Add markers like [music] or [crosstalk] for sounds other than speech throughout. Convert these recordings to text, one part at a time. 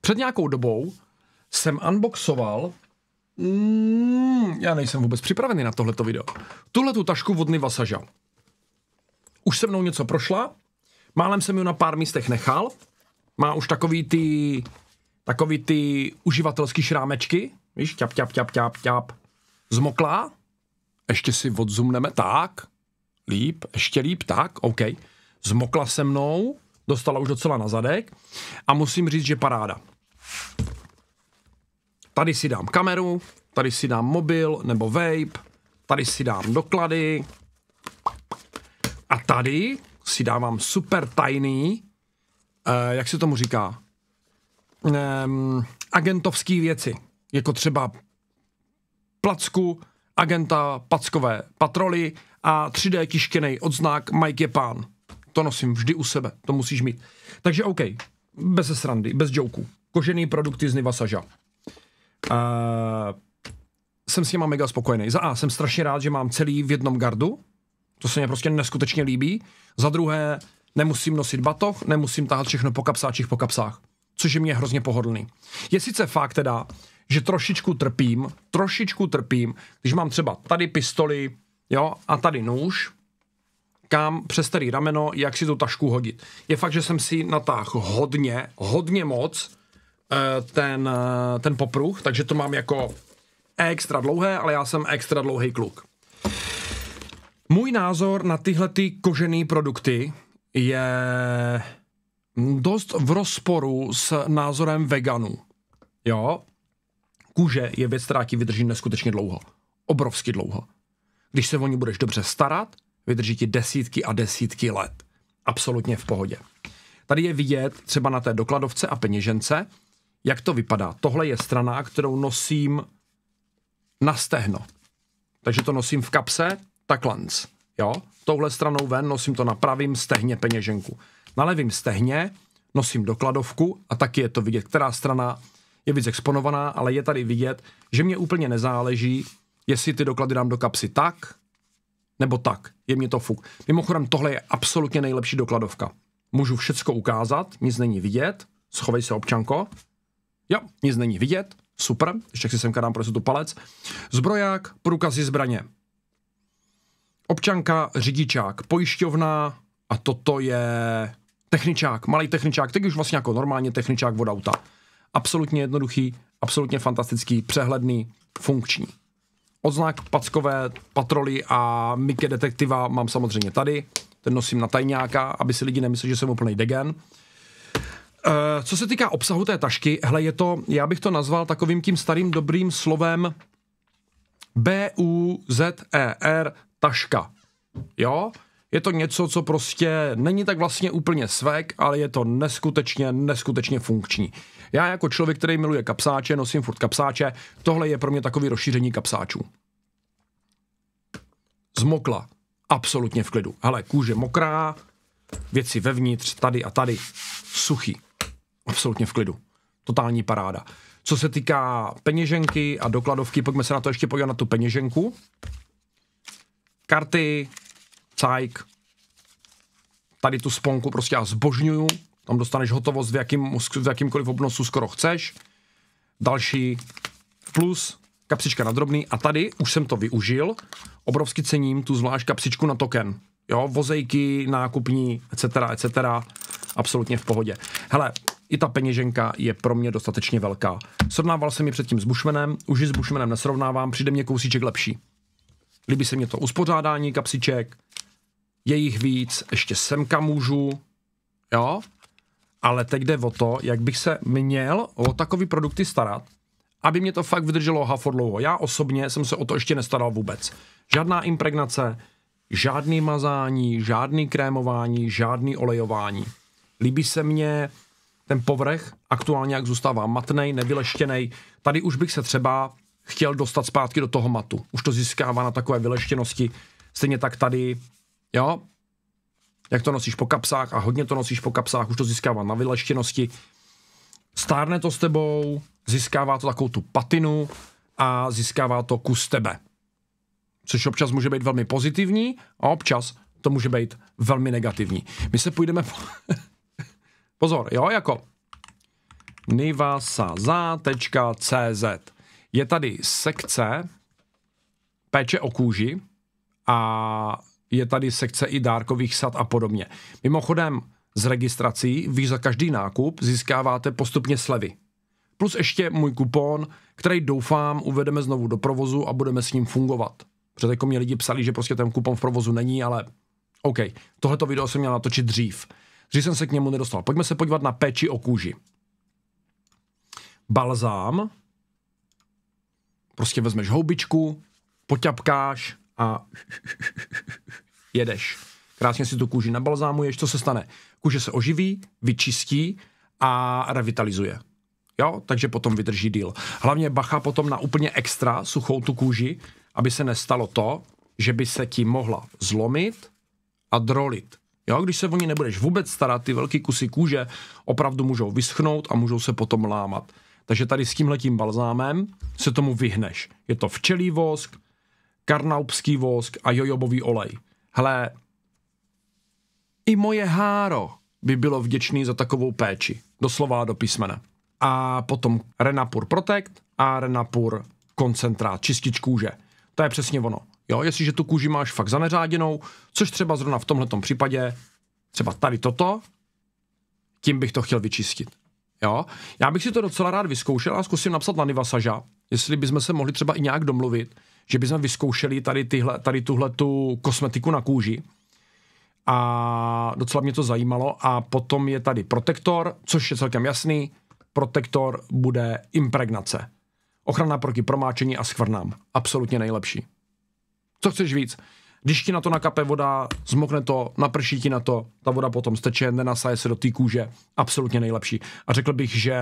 Před nějakou dobou jsem unboxoval Mm, já nejsem vůbec připravený na tohleto video. Tuhle tu tašku vodny Vasaža. Už se mnou něco prošla, málem jsem ji na pár místech nechal, má už takový ty, takový ty uživatelský šrámečky, víš, ťap, ťap, ťap, ťap, ťap, zmokla, ještě si odzumneme, tak, líp, ještě líp, tak, OK, zmokla se mnou, dostala už docela na zadek a musím říct, že paráda. Tady si dám kameru, tady si dám mobil nebo vape, tady si dám doklady a tady si dávám super tajný, eh, jak se tomu říká, eh, agentovský věci, jako třeba placku, agenta, packové patroly a 3D tištěný odznak Mike je pán. To nosím vždy u sebe, to musíš mít. Takže OK, bez srandy, bez joků. Kožený produkty z nivasaža. Uh, eh, jsem s nima mega spokojený. Za A, jsem strašně rád, že mám celý v jednom gardu. To se mě prostě neskutečně líbí. Za druhé, nemusím nosit batoh, nemusím tahat všechno po kapsáčích po kapsách. Což je mě hrozně pohodlný. Je sice fakt teda, že trošičku trpím, trošičku trpím, když mám třeba tady pistoli, jo, a tady nůž, kam, přes tady rameno, jak si tu tašku hodit. Je fakt, že jsem si natáhl hodně, hodně moc eh, ten, eh, ten popruh, takže to mám jako extra dlouhé, ale já jsem extra dlouhý kluk. Můj názor na tyhle ty kožené produkty je dost v rozporu s názorem veganů. Jo? Kůže je věc, která ti vydrží neskutečně dlouho. Obrovsky dlouho. Když se o ní budeš dobře starat, vydrží ti desítky a desítky let. Absolutně v pohodě. Tady je vidět třeba na té dokladovce a peněžence, jak to vypadá. Tohle je strana, kterou nosím na stehno. Takže to nosím v kapse, takhle. Jo? Touhle stranou ven nosím to na pravém stehně peněženku. Na levém stehně nosím dokladovku a taky je to vidět, která strana je víc exponovaná, ale je tady vidět, že mě úplně nezáleží, jestli ty doklady dám do kapsy tak, nebo tak, je mě to fuk. Mimochodem, tohle je absolutně nejlepší dokladovka. Můžu všecko ukázat, nic není vidět, schovej se občanko. Jo, nic není vidět, super, ještě si semka dám prostě tu palec. Zbroják, průkazy zbraně. Občanka, řidičák, pojišťovna a toto je techničák, malý techničák, teď už vlastně jako normálně techničák od auta. Absolutně jednoduchý, absolutně fantastický, přehledný, funkční. Odznak packové patroly a Mickey detektiva mám samozřejmě tady. Ten nosím na tajňáka, aby si lidi nemysleli, že jsem úplný degen. Eh, co se týká obsahu té tašky, hle, je to, já bych to nazval takovým tím starým dobrým slovem B-U-Z-E-R taška. Jo? Je to něco, co prostě není tak vlastně úplně svek, ale je to neskutečně, neskutečně funkční. Já jako člověk, který miluje kapsáče, nosím furt kapsáče, tohle je pro mě takový rozšíření kapsáčů. Zmokla. Absolutně v klidu. Hele, kůže mokrá, věci vevnitř, tady a tady, suchý. Absolutně v klidu. Totální paráda. Co se týká peněženky a dokladovky, pojďme se na to ještě podívat na tu peněženku. Karty, cajk, tady tu sponku prostě já zbožňuju, tam dostaneš hotovost v, jakým, v jakýmkoliv obnosu skoro chceš, další plus, kapsička na drobný a tady už jsem to využil, obrovsky cením tu zvlášť kapsičku na token, jo, vozejky, nákupní, etc., etc., absolutně v pohodě. Hele, i ta peněženka je pro mě dostatečně velká. Srovnával jsem ji předtím s Bushmanem, už ji s Bushmanem nesrovnávám, přijde mě kousíček lepší. Líbí se mě to uspořádání kapsiček, je jich víc, ještě semka můžu, jo, ale teď jde o to, jak bych se měl o takový produkty starat, aby mě to fakt vydrželo hafo dlouho. Já osobně jsem se o to ještě nestaral vůbec. Žádná impregnace, žádný mazání, žádný krémování, žádný olejování. Líbí se mně ten povrch, aktuálně jak zůstává matný, nevyleštěný. Tady už bych se třeba chtěl dostat zpátky do toho matu. Už to získává na takové vyleštěnosti. Stejně tak tady Jo? Jak to nosíš po kapsách a hodně to nosíš po kapsách, už to získává na vyleštěnosti. Stárne to s tebou, získává to takovou tu patinu a získává to kus tebe. Což občas může být velmi pozitivní a občas to může být velmi negativní. My se půjdeme... Po... [laughs] Pozor, jo, jako nivasaza.cz Je tady sekce péče o kůži a je tady sekce i dárkových sad a podobně. Mimochodem, z registrací vy za každý nákup získáváte postupně slevy. Plus ještě můj kupon, který doufám uvedeme znovu do provozu a budeme s ním fungovat. Protože jako mě lidi psali, že prostě ten kupon v provozu není, ale OK, tohleto video jsem měl natočit dřív. Dřív jsem se k němu nedostal. Pojďme se podívat na péči o kůži. Balzám. Prostě vezmeš houbičku, poťapkáš, a jedeš. Krásně si tu kůži nabalzámuješ, co se stane? Kůže se oživí, vyčistí a revitalizuje. Jo, takže potom vydrží díl. Hlavně bacha potom na úplně extra suchou tu kůži, aby se nestalo to, že by se ti mohla zlomit a drolit. Jo, když se o ní nebudeš vůbec starat, ty velký kusy kůže opravdu můžou vyschnout a můžou se potom lámat. Takže tady s tímhletím balzámem se tomu vyhneš. Je to včelý vosk, karnaubský vosk a jojobový olej. Hle, i moje háro by bylo vděčný za takovou péči. Doslova do písmene. A potom Renapur Protect a Renapur koncentrát, čistič kůže. To je přesně ono. Jo, jestliže tu kůži máš fakt zaneřáděnou, což třeba zrovna v tomhle případě, třeba tady toto, tím bych to chtěl vyčistit. Jo, já bych si to docela rád vyzkoušel a zkusím napsat na Nivasaža, jestli bychom se mohli třeba i nějak domluvit, že bychom vyzkoušeli tady, tyhle, tady tu kosmetiku na kůži. A docela mě to zajímalo. A potom je tady protektor, což je celkem jasný. Protektor bude impregnace. Ochrana proti promáčení a skvrnám. Absolutně nejlepší. Co chceš víc? Když ti na to nakape voda, zmokne to, naprší ti na to, ta voda potom steče, nenasaje se do té kůže. Absolutně nejlepší. A řekl bych, že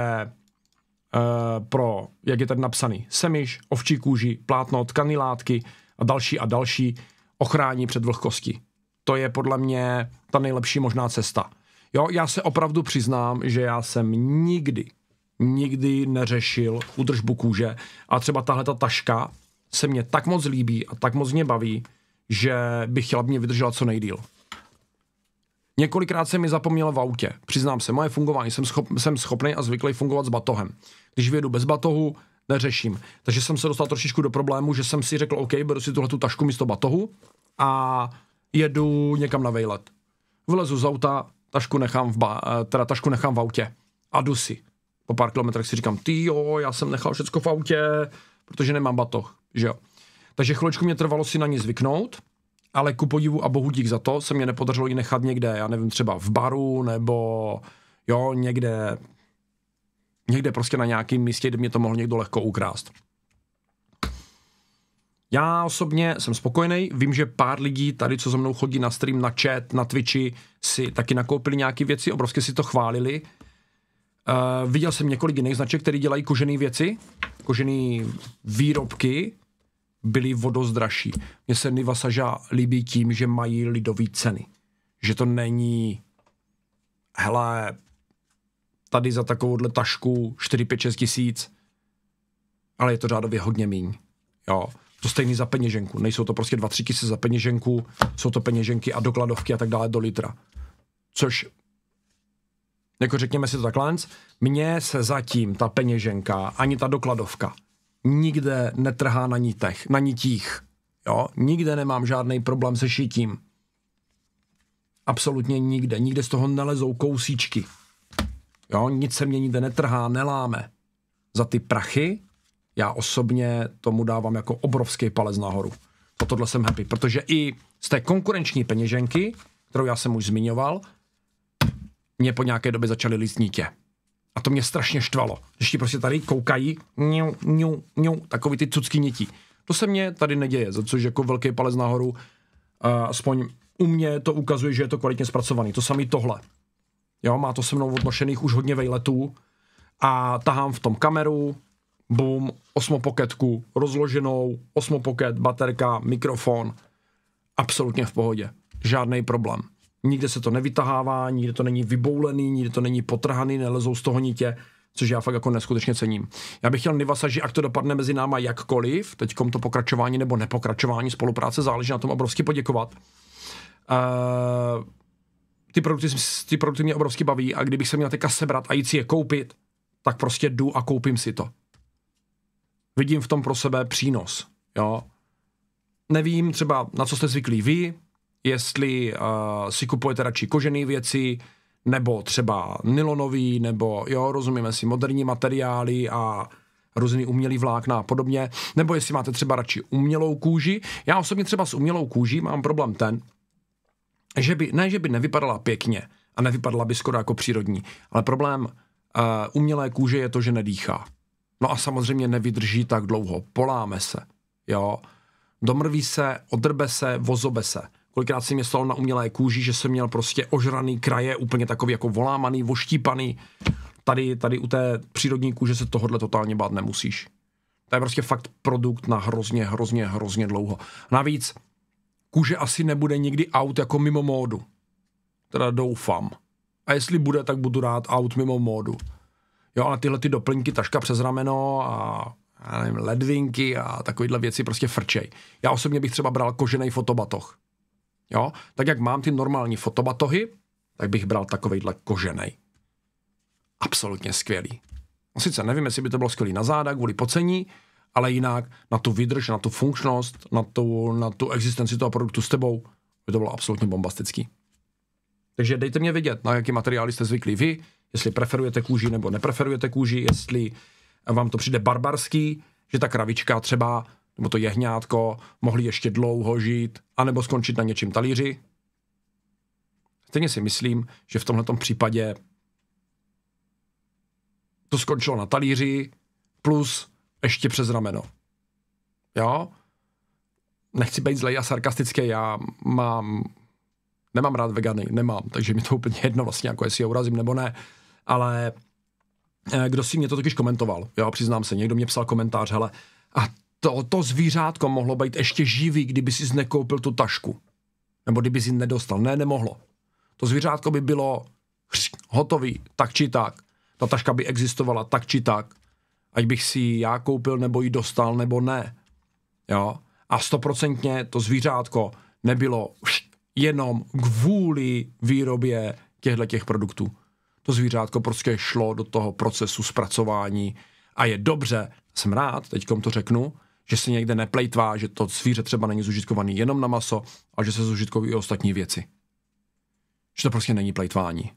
Eh, pro, jak je tady napsaný, semiš, ovčí kůži, plátno, tkaný látky a další a další ochrání před vlhkostí. To je podle mě ta nejlepší možná cesta. Jo, já se opravdu přiznám, že já jsem nikdy, nikdy neřešil údržbu kůže a třeba tahle ta taška se mě tak moc líbí a tak moc mě baví, že bych chtěl, aby mě vydržela co nejdíl. Několikrát se mi zapomněl v autě. Přiznám se, moje fungování jsem, schop, jsem schopný a zvyklý fungovat s batohem. Když vědu bez batohu, neřeším. Takže jsem se dostal trošičku do problému, že jsem si řekl, OK, beru si tuhle tu tašku místo batohu a jedu někam na vejlet. Vylezu z auta, tašku nechám v, ba, teda tašku nechám v autě a jdu si. Po pár kilometrech si říkám, ty jo, já jsem nechal všechno v autě, protože nemám batoh, že jo. Takže chvilečku mě trvalo si na ní zvyknout, ale ku podivu a bohu dík za to se mě nepodařilo ji nechat někde, já nevím, třeba v baru nebo jo, někde, někde prostě na nějakém místě, kde mě to mohl někdo lehko ukrást. Já osobně jsem spokojený, vím, že pár lidí tady, co ze mnou chodí na stream, na chat, na Twitchi, si taky nakoupili nějaké věci, obrovsky si to chválili. Uh, viděl jsem několik jiných značek, které dělají kožené věci, kožené výrobky, byly vodozdraší. Mně se Niva Saža líbí tím, že mají lidové ceny. Že to není hele, tady za takovouhle tašku 4, 5, 6 tisíc, ale je to řádově hodně míň. Jo. To stejný za peněženku. Nejsou to prostě 2, 3 tisíce za peněženku, jsou to peněženky a dokladovky a tak dále do litra. Což, jako řekněme si to takhle, mně se zatím ta peněženka ani ta dokladovka nikde netrhá na nitech, na nitích. Jo? Nikde nemám žádný problém se šitím. Absolutně nikde. Nikde z toho nelezou kousíčky. Jo? Nic se mě nikde netrhá, neláme. Za ty prachy já osobně tomu dávám jako obrovský palec nahoru. Po tohle jsem happy, protože i z té konkurenční peněženky, kterou já jsem už zmiňoval, mě po nějaké době začaly lístnítě. A to mě strašně štvalo. Že ti prostě tady koukají, ňu, ňu, ňu, takový ty cucky nití. To se mně tady neděje, za což jako velký palec nahoru, a aspoň u mě to ukazuje, že je to kvalitně zpracovaný. To samý tohle. Jo, má to se mnou odnošených už hodně vejletů a tahám v tom kameru, bum, osmopoketku, rozloženou, osmopoket, baterka, mikrofon, absolutně v pohodě. Žádný problém nikde se to nevytahává, nikde to není vyboulený, nikde to není potrhaný, nelezou z toho nitě, což já fakt jako neskutečně cením. Já bych chtěl že ak to dopadne mezi náma jakkoliv, teďkom to pokračování nebo nepokračování spolupráce záleží na tom obrovsky poděkovat. Uh, ty produkty, ty produkty mě obrovsky baví a kdybych se měl teďka sebrat a jít si je koupit, tak prostě jdu a koupím si to. Vidím v tom pro sebe přínos, jo. Nevím třeba, na co jste zvyklí vy, jestli uh, si kupujete radši kožené věci, nebo třeba nylonový, nebo jo, rozumíme si, moderní materiály a různý umělý vlákna a podobně, nebo jestli máte třeba radši umělou kůži. Já osobně třeba s umělou kůží mám problém ten, že by, ne, že by nevypadala pěkně a nevypadala by skoro jako přírodní, ale problém uh, umělé kůže je to, že nedýchá. No a samozřejmě nevydrží tak dlouho, poláme se, jo, domrví se, odrbe se, vozobe se. Kolikrát si mě stalo na umělé kůži, že jsem měl prostě ožraný kraje, úplně takový jako volámaný, voštípaný. Tady, tady u té přírodní kůže se tohohle totálně bát nemusíš. To je prostě fakt produkt na hrozně, hrozně, hrozně dlouho. Navíc kůže asi nebude nikdy out jako mimo módu. Teda doufám. A jestli bude, tak budu rád out mimo módu. Jo, ale tyhle ty doplňky, taška přes rameno a já nevím, ledvinky a takovýhle věci prostě frčej. Já osobně bych třeba bral kožený fotobatoh. Jo? Tak jak mám ty normální fotobatohy, tak bych bral takovejhle kožený. Absolutně skvělý. No sice nevím, jestli by to bylo skvělý na záda kvůli pocení, ale jinak na tu vydrž, na tu funkčnost, na tu, na tu existenci toho produktu s tebou, by to bylo absolutně bombastický. Takže dejte mě vědět, na jaký materiály jste zvyklí vy, jestli preferujete kůži nebo nepreferujete kůži, jestli vám to přijde barbarský, že ta kravička třeba nebo to jehňátko mohli ještě dlouho žít, anebo skončit na něčím talíři. Stejně si myslím, že v tomhle případě to skončilo na talíři plus ještě přes rameno. Jo? Nechci být zlej a sarkastický, já mám, nemám rád vegany, nemám, takže mi to úplně jedno vlastně, jako jestli je urazím nebo ne, ale eh, kdo si mě to totiž komentoval, jo, přiznám se, někdo mě psal komentář, hele, a to, to zvířátko mohlo být ještě živý, kdyby si nekoupil tu tašku. Nebo kdyby si nedostal. Ne, nemohlo. To zvířátko by bylo hotový, tak či tak. Ta taška by existovala tak či tak. Ať bych si ji já koupil, nebo ji dostal, nebo ne. Jo? A stoprocentně to zvířátko nebylo jenom kvůli výrobě těchto těch produktů. To zvířátko prostě šlo do toho procesu zpracování a je dobře, jsem rád, teďkom to řeknu, že se někde neplejtvá, že to zvíře třeba není zužitkovaný jenom na maso, a že se zužitkují i ostatní věci. Že to prostě není plejtvání.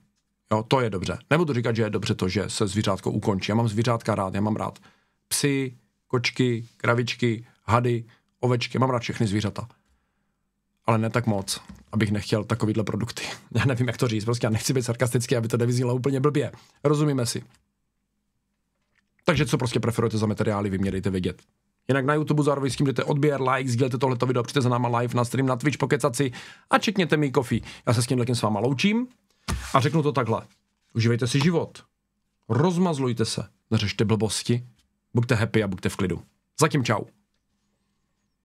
Jo, to je dobře. Nebudu říkat, že je dobře to, že se zvířátko ukončí. Já mám zvířátka rád, já mám rád psy, kočky, kravičky, hady, ovečky, mám rád všechny zvířata. Ale ne tak moc, abych nechtěl takovýhle produkty. [laughs] Já nevím, jak to říct, prostě já nechci být sarkastický, aby to nevyznělo úplně blbě. Rozumíme si. Takže co prostě preferujete za materiály, vy mě dejte vědět. Jinak na YouTube zároveň s tím jdete odběr, like, sdílete tohleto video, přijďte za náma live na stream na Twitch, pokecaci a čekněte mi kofi. Já se s tímhle s váma loučím a řeknu to takhle. Užívejte si život. Rozmazlujte se. Neřešte blbosti. Buďte happy a buďte v klidu. Zatím čau.